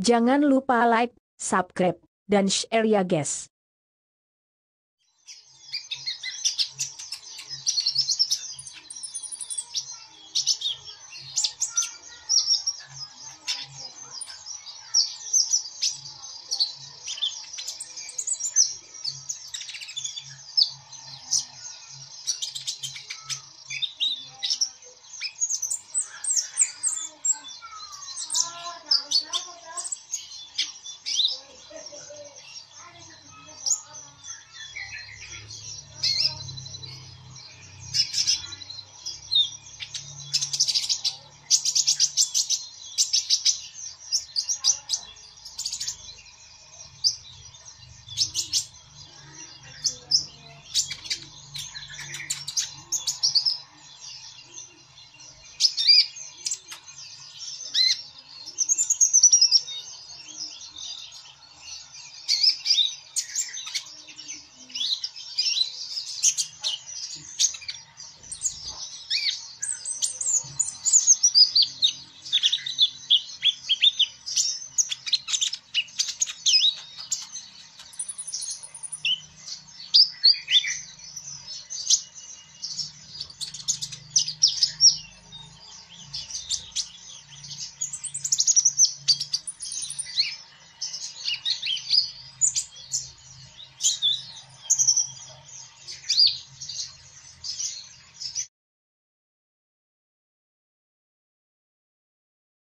Jangan lupa like, subscribe, dan share ya guys.